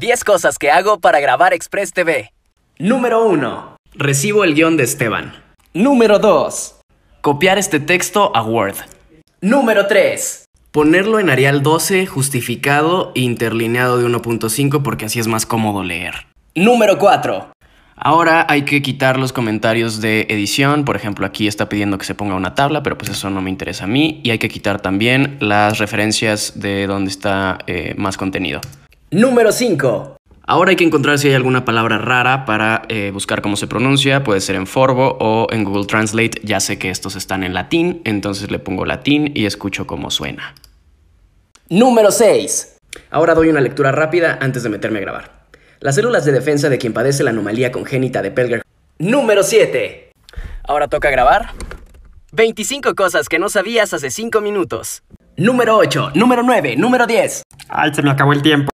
10 cosas que hago para grabar Express TV. Número 1. Recibo el guión de Esteban. Número 2. Copiar este texto a Word. Número 3. Ponerlo en Arial 12, justificado e interlineado de 1.5 porque así es más cómodo leer. Número 4. Ahora hay que quitar los comentarios de edición. Por ejemplo, aquí está pidiendo que se ponga una tabla, pero pues eso no me interesa a mí. Y hay que quitar también las referencias de donde está eh, más contenido. Número 5. Ahora hay que encontrar si hay alguna palabra rara para eh, buscar cómo se pronuncia. Puede ser en Forbo o en Google Translate. Ya sé que estos están en latín, entonces le pongo latín y escucho cómo suena. Número 6. Ahora doy una lectura rápida antes de meterme a grabar. Las células de defensa de quien padece la anomalía congénita de Pelger. Número 7. Ahora toca grabar. 25 cosas que no sabías hace 5 minutos. Número 8, número 9, número 10. Ay, se me acabó el tiempo.